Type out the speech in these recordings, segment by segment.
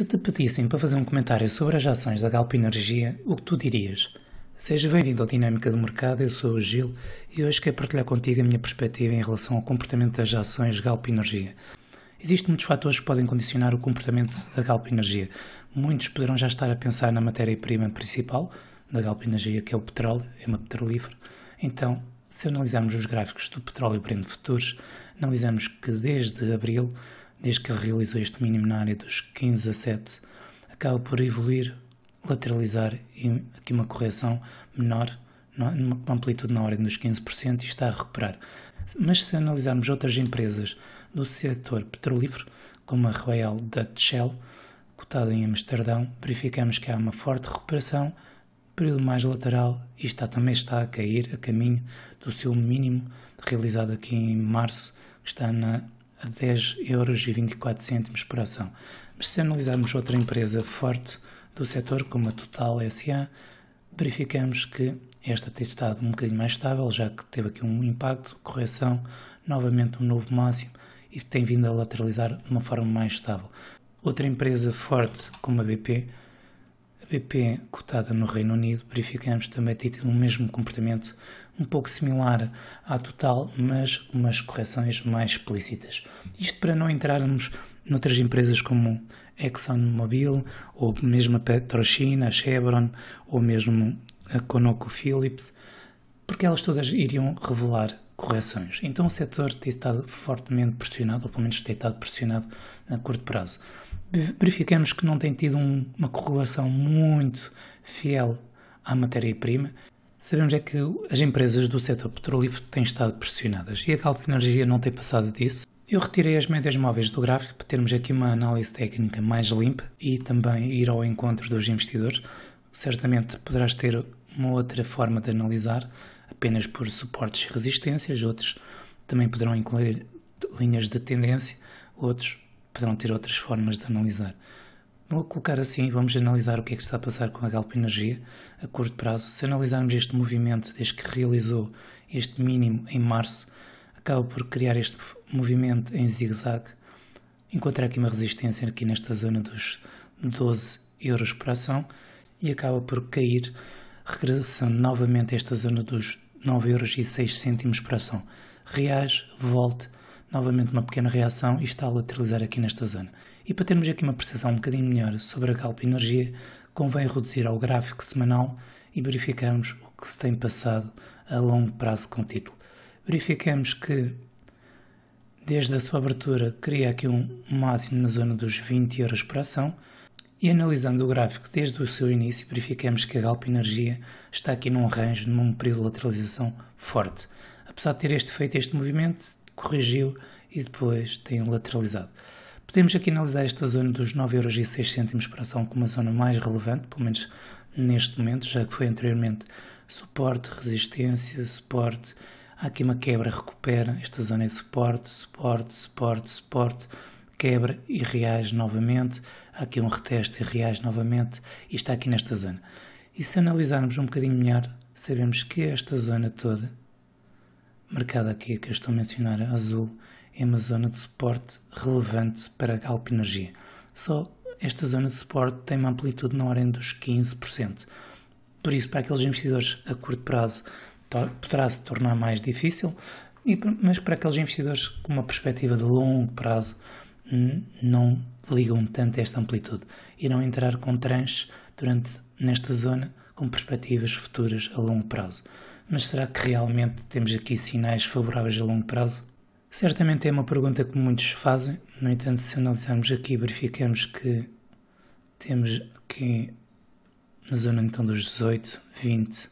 Se te pedissem para fazer um comentário sobre as ações da Galp Energia, o que tu dirias? Seja bem-vindo ao Dinâmica do Mercado, eu sou o Gil e hoje quero partilhar contigo a minha perspectiva em relação ao comportamento das ações Galp Energia. Existem muitos fatores que podem condicionar o comportamento da Galp Energia. Muitos poderão já estar a pensar na matéria-prima principal da Galp Energia, que é o petróleo, é uma petrolífera. Então, se analisarmos os gráficos do petróleo Brent Futuros, analisamos que desde abril desde que realizou este mínimo na área dos 15 a 7, acaba por evoluir, lateralizar e aqui uma correção menor, é? numa amplitude na ordem dos 15% e está a recuperar. Mas se analisarmos outras empresas do setor petrolífero, como a Royal Dutch Shell, cotada em Amsterdão, verificamos que há uma forte recuperação, período mais lateral, e está, também está a cair a caminho do seu mínimo realizado aqui em março, que está na a euros por ação. Mas se analisarmos outra empresa forte do setor, como a Total SA, verificamos que esta tem estado um bocadinho mais estável, já que teve aqui um impacto, correção, novamente um novo máximo e tem vindo a lateralizar de uma forma mais estável. Outra empresa forte como a BP, a BP cotada no Reino Unido, verificamos também ter tido o mesmo comportamento, um pouco similar à total, mas umas correções mais explícitas. Isto para não entrarmos noutras empresas como ExxonMobil, ou mesmo a Petrochina, a Chevron, ou mesmo a ConocoPhillips, porque elas todas iriam revelar correções. Então o setor tem estado fortemente pressionado, ou pelo menos tem estado pressionado a curto prazo. Verificamos que não tem tido um, uma correlação muito fiel à matéria-prima, Sabemos é que as empresas do setor petrolífero têm estado pressionadas e a Galp Energia não tem passado disso. Eu retirei as médias móveis do gráfico para termos aqui uma análise técnica mais limpa e também ir ao encontro dos investidores. Certamente poderás ter uma outra forma de analisar, apenas por suportes e resistências, outros também poderão incluir linhas de tendência, outros poderão ter outras formas de analisar. Vou colocar assim, vamos analisar o que é que está a passar com a Galp Energia a curto prazo. Se analisarmos este movimento desde que realizou este mínimo em março, acaba por criar este movimento em zigue-zague. Encontra aqui uma resistência aqui nesta zona dos 12 euros por ação e acaba por cair, regressando novamente a esta zona dos 9 euros e 6 cêntimos por ação. Reage, volte, novamente uma pequena reação e está a lateralizar aqui nesta zona. E para termos aqui uma percepção um bocadinho melhor sobre a Galp Energia, convém reduzir ao gráfico semanal e verificarmos o que se tem passado a longo prazo com o título. Verificamos que desde a sua abertura cria aqui um máximo na zona dos 20 euros por ação e analisando o gráfico desde o seu início verificamos que a Galp Energia está aqui num range, num período de lateralização forte. Apesar de ter este feito este movimento, corrigiu e depois tem lateralizado. Podemos aqui analisar esta zona dos 9,06€ por ação como uma zona mais relevante, pelo menos neste momento, já que foi anteriormente suporte, resistência, suporte. Há aqui uma quebra, recupera. Esta zona é suporte, suporte, suporte, suporte. Quebra e reage novamente. Há aqui um reteste e reage novamente. E está aqui nesta zona. E se analisarmos um bocadinho melhor, sabemos que esta zona toda, marcada aqui, que eu estou a mencionar, azul, é uma zona de suporte relevante para a Energia. Só esta zona de suporte tem uma amplitude na ordem dos 15%. Por isso, para aqueles investidores a curto prazo, poderá se tornar mais difícil, mas para aqueles investidores com uma perspectiva de longo prazo, não ligam tanto a esta amplitude. Irão entrar com tranches durante, nesta zona com perspectivas futuras a longo prazo. Mas será que realmente temos aqui sinais favoráveis a longo prazo? Certamente é uma pergunta que muitos fazem, no entanto, se analisarmos aqui, verificamos que temos aqui na zona então dos 18, 20,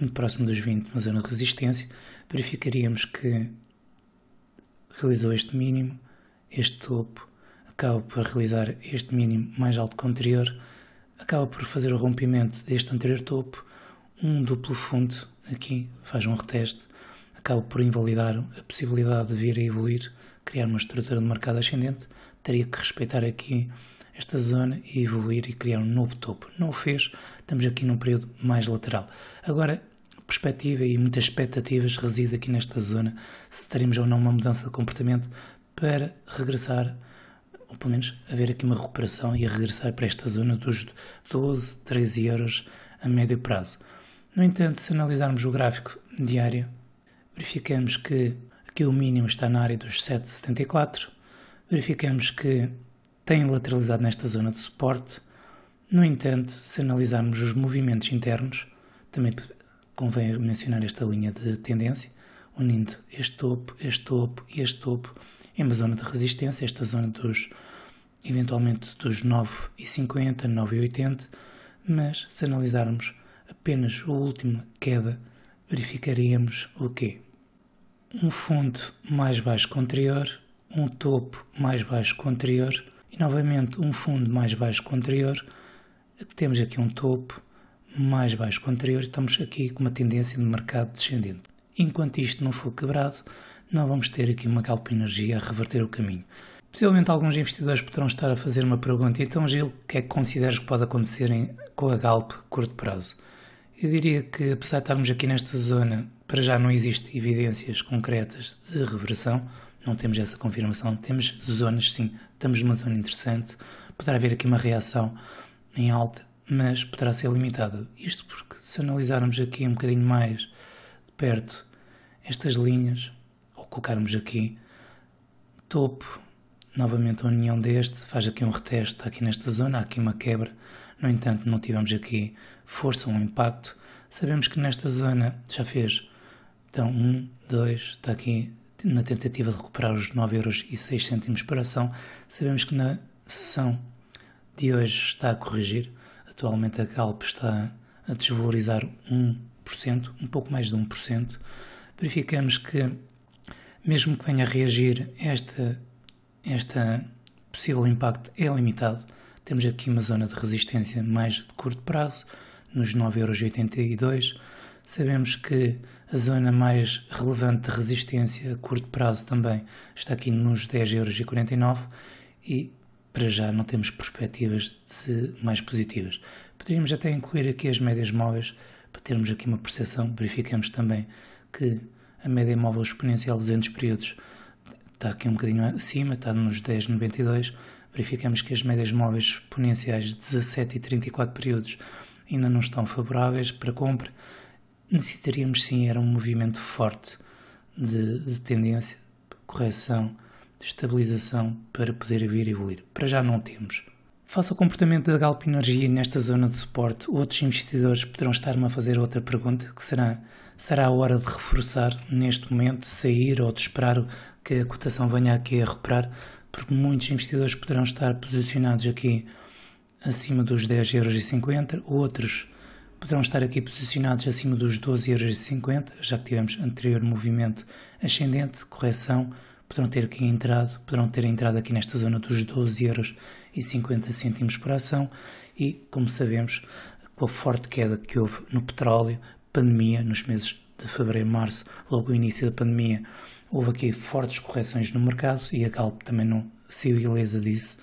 muito próximo dos 20, uma zona de resistência, verificaríamos que realizou este mínimo, este topo, acaba por realizar este mínimo mais alto que o anterior, acaba por fazer o rompimento deste anterior topo, um duplo fundo aqui, faz um reteste, Acabo por invalidar a possibilidade de vir a evoluir, criar uma estrutura de mercado ascendente, teria que respeitar aqui esta zona e evoluir e criar um novo topo. Não o fez, estamos aqui num período mais lateral. Agora, perspectiva e muitas expectativas reside aqui nesta zona, se teremos ou não uma mudança de comportamento para regressar, ou pelo menos haver aqui uma recuperação e regressar para esta zona dos 12, 13 euros a médio prazo. No entanto, se analisarmos o gráfico diário, verificamos que aqui o mínimo está na área dos 7,74, verificamos que tem lateralizado nesta zona de suporte. No entanto, se analisarmos os movimentos internos, também convém mencionar esta linha de tendência, unindo este topo, este topo e este topo em uma zona de resistência, esta zona dos eventualmente dos 9,50, 9,80, mas se analisarmos apenas a última queda verificaríamos o quê? Um fundo mais baixo que o anterior, um topo mais baixo que o anterior e novamente um fundo mais baixo que o anterior. É temos aqui um topo mais baixo que o anterior, estamos aqui com uma tendência de mercado descendente. Enquanto isto não for quebrado, não vamos ter aqui uma energia a reverter o caminho. Possivelmente alguns investidores poderão estar a fazer uma pergunta, então Gil, o que é que consideras que pode acontecer em, com a Galp curto prazo? Eu diria que, apesar de estarmos aqui nesta zona, para já não existem evidências concretas de reversão, não temos essa confirmação. Temos zonas, sim, estamos numa zona interessante, poderá haver aqui uma reação em alta, mas poderá ser limitada. Isto porque, se analisarmos aqui um bocadinho mais de perto estas linhas, ou colocarmos aqui topo, novamente a união deste, faz aqui um reteste, está aqui nesta zona, há aqui uma quebra, no entanto, não tivemos aqui força ou um impacto. Sabemos que nesta zona já fez. Então, 1, um, 2, está aqui na tentativa de recuperar os 9,06€ por ação. Sabemos que na sessão de hoje está a corrigir. Atualmente a Galp está a desvalorizar 1%, um pouco mais de 1%. Verificamos que, mesmo que venha a reagir, este possível impacto é limitado temos aqui uma zona de resistência mais de curto prazo, nos 9,82€. Sabemos que a zona mais relevante de resistência a curto prazo também está aqui nos 10,49€ e para já não temos perspectivas mais positivas. Poderíamos até incluir aqui as médias móveis para termos aqui uma percepção. Verificamos também que a média móvel exponencial 200 períodos está aqui um bocadinho acima, está nos 10,92, verificamos que as médias móveis exponenciais de 17 e 34 períodos ainda não estão favoráveis para compra, necessitaríamos sim era um movimento forte de, de tendência, correção, de estabilização para poder vir evoluir. Para já não temos. Face ao comportamento da Galp Energia nesta zona de suporte, outros investidores poderão estar-me a fazer outra pergunta, que será, será a hora de reforçar neste momento, sair ou de esperar que a cotação venha aqui a recuperar porque muitos investidores poderão estar posicionados aqui acima dos euros, outros poderão estar aqui posicionados acima dos euros, já que tivemos anterior movimento ascendente, correção, poderão ter aqui entrado, poderão ter entrado aqui nesta zona dos euros por ação e, como sabemos, com a forte queda que houve no petróleo, pandemia nos meses de fevereiro, março, logo o início da pandemia, houve aqui fortes correções no mercado e a Galp também não se beleza disso.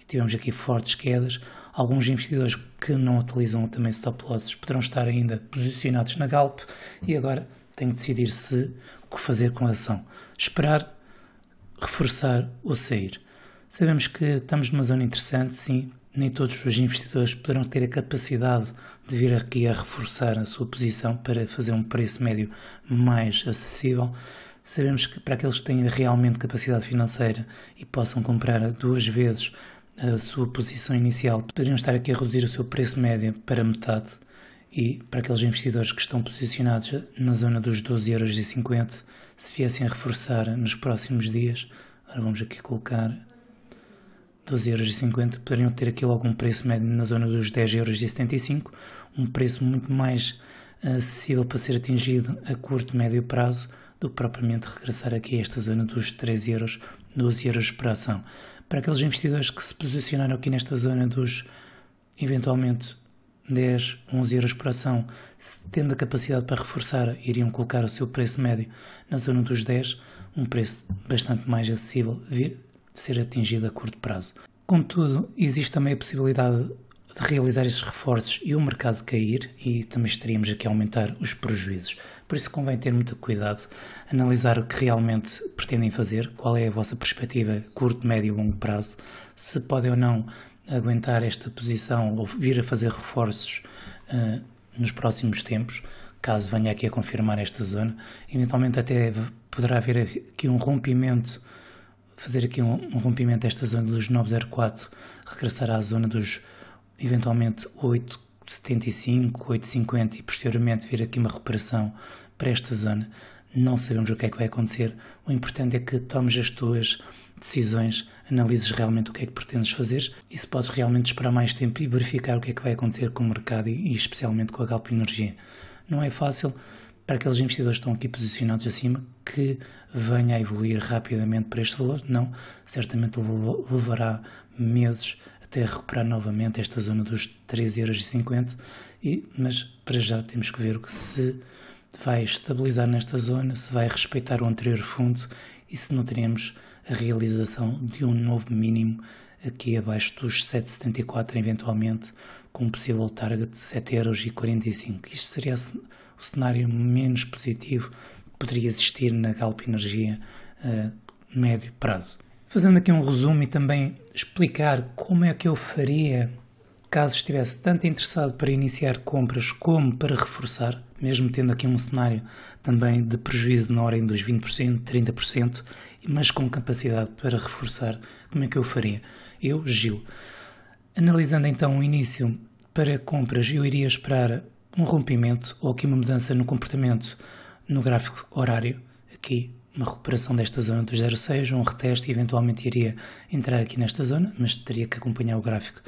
E tivemos aqui fortes quedas. Alguns investidores que não utilizam também stop losses poderão estar ainda posicionados na Galp e agora têm que decidir se o que fazer com a ação. Esperar, reforçar ou sair. Sabemos que estamos numa zona interessante, sim, nem todos os investidores poderão ter a capacidade de vir aqui a reforçar a sua posição para fazer um preço médio mais acessível, Sabemos que para aqueles que têm realmente capacidade financeira e possam comprar duas vezes a sua posição inicial, poderiam estar aqui a reduzir o seu preço médio para metade. E para aqueles investidores que estão posicionados na zona dos 12,50€, se viessem a reforçar nos próximos dias, agora vamos aqui colocar 12,50€, poderiam ter aqui logo um preço médio na zona dos 10,75€, um preço muito mais eh, acessível para ser atingido a curto, médio prazo do que propriamente regressar aqui a esta zona dos 13 euros, 12 euros por ação. Para aqueles investidores que se posicionaram aqui nesta zona dos eventualmente 10, 11 euros por ação, tendo a capacidade para reforçar, iriam colocar o seu preço médio na zona dos 10, um preço bastante mais acessível de ser atingido a curto prazo. Contudo, existe também a possibilidade de realizar esses reforços e o mercado cair, e também estaríamos aqui a aumentar os prejuízos. Por isso convém ter muito cuidado, analisar o que realmente pretendem fazer, qual é a vossa perspectiva curto, médio e longo prazo, se podem ou não aguentar esta posição ou vir a fazer reforços uh, nos próximos tempos, caso venha aqui a confirmar esta zona. Eventualmente até poderá haver aqui um rompimento, fazer aqui um, um rompimento desta zona dos 904, regressar à zona dos eventualmente 8,75, 8,50 e posteriormente vir aqui uma recuperação para esta zona, não sabemos o que é que vai acontecer. O importante é que tomes as tuas decisões, analises realmente o que é que pretendes fazer e se podes realmente esperar mais tempo e verificar o que é que vai acontecer com o mercado e, especialmente com a Galp Energia. Não é fácil para aqueles investidores que estão aqui posicionados acima que venha a evoluir rapidamente para este valor, não, certamente levará meses até recuperar novamente esta zona dos 13,50€, e, mas para já temos que ver se vai estabilizar nesta zona, se vai respeitar o anterior fundo e se não teremos a realização de um novo mínimo aqui abaixo dos 7,74 eventualmente, com um possível target de 7,45€. Isto seria o cenário menos positivo que poderia existir na Galp Energia a eh, médio prazo. Fazendo aqui um resumo e também explicar como é que eu faria caso estivesse tanto interessado para iniciar compras como para reforçar, mesmo tendo aqui um cenário também de prejuízo na ordem dos 20%, 30%, mas com capacidade para reforçar, como é que eu faria? Eu, Gil. Analisando então o início para compras, eu iria esperar um rompimento ou aqui uma mudança no comportamento no gráfico horário, aqui uma recuperação desta zona do 06, um reteste e eventualmente iria entrar aqui nesta zona, mas teria que acompanhar o gráfico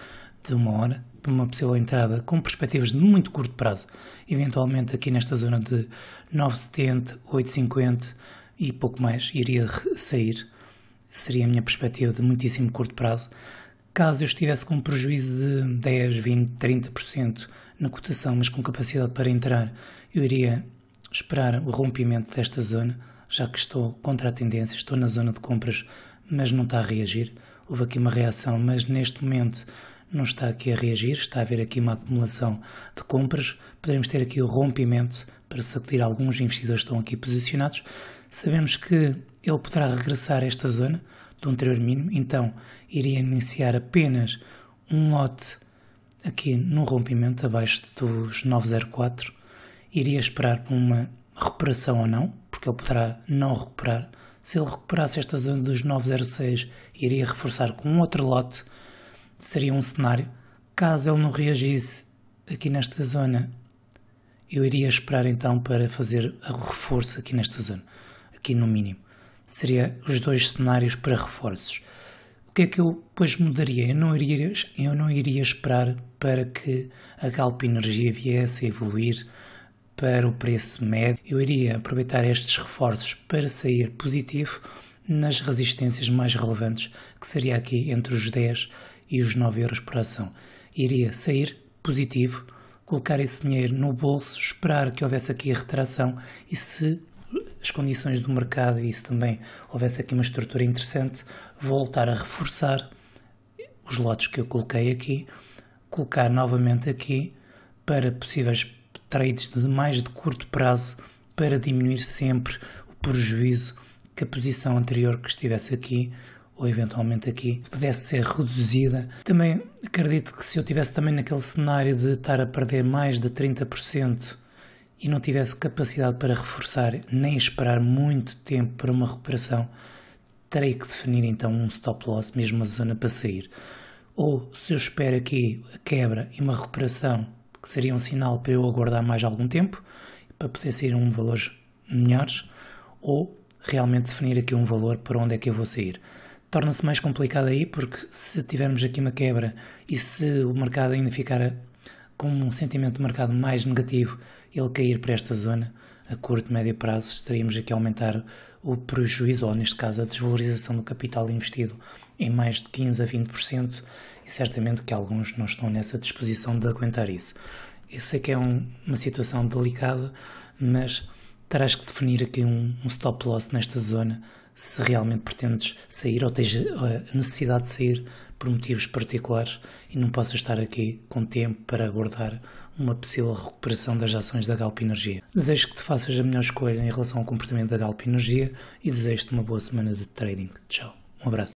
de uma hora, para uma possível entrada com perspectivas de muito curto prazo, eventualmente aqui nesta zona de 9,70, 8,50 e pouco mais, iria sair, seria a minha perspectiva de muitíssimo curto prazo, caso eu estivesse com um prejuízo de 10, 20, 30% na cotação, mas com capacidade para entrar, eu iria esperar o rompimento desta zona, já que estou contra a tendência, estou na zona de compras, mas não está a reagir. Houve aqui uma reação, mas neste momento não está aqui a reagir, está a haver aqui uma acumulação de compras. Poderemos ter aqui o rompimento para sacudir alguns investidores que estão aqui posicionados. Sabemos que ele poderá regressar a esta zona do anterior mínimo, então iria iniciar apenas um lote aqui no rompimento abaixo dos 904. Iria esperar por uma recuperação ou não, porque ele poderá não recuperar. Se ele recuperasse esta zona dos 906, iria reforçar com outro lote, seria um cenário. Caso ele não reagisse aqui nesta zona, eu iria esperar então para fazer o reforço aqui nesta zona, aqui no mínimo. Seria os dois cenários para reforços. O que é que eu depois mudaria? Eu não iria, eu não iria esperar para que a Galp Energia viesse a evoluir para o preço médio, eu iria aproveitar estes reforços para sair positivo nas resistências mais relevantes, que seria aqui entre os 10 e os 9 euros por ação. Iria sair positivo, colocar esse dinheiro no bolso, esperar que houvesse aqui a retração e se as condições do mercado e se também houvesse aqui uma estrutura interessante, voltar a reforçar os lotes que eu coloquei aqui, colocar novamente aqui para possíveis trades de mais de curto prazo para diminuir sempre o prejuízo que a posição anterior que estivesse aqui ou eventualmente aqui pudesse ser reduzida. Também acredito que se eu tivesse também naquele cenário de estar a perder mais de 30% e não tivesse capacidade para reforçar nem esperar muito tempo para uma recuperação, terei que definir então um stop loss, mesmo a zona para sair. Ou se eu espero aqui a quebra e uma recuperação que seria um sinal para eu aguardar mais algum tempo, para poder sair a um valor melhores, ou realmente definir aqui um valor para onde é que eu vou sair. Torna-se mais complicado aí porque se tivermos aqui uma quebra e se o mercado ainda ficar com um sentimento de mercado mais negativo, ele cair para esta zona, a curto, médio prazo, estaríamos aqui a aumentar o prejuízo, ou neste caso a desvalorização do capital investido, em mais de 15% a 20%, e certamente que alguns não estão nessa disposição de aguentar isso. Eu sei que é um, uma situação delicada, mas terás que definir aqui um, um, stop loss nesta zona se realmente pretendes sair ou tens eh, a necessidade de sair por motivos particulares e não possas estar aqui com tempo para aguardar uma possível recuperação das ações da Galp Energia. Desejo que te faças a melhor escolha em relação ao comportamento da Galp Energia e desejo-te uma boa semana de trading. Tchau, um abraço.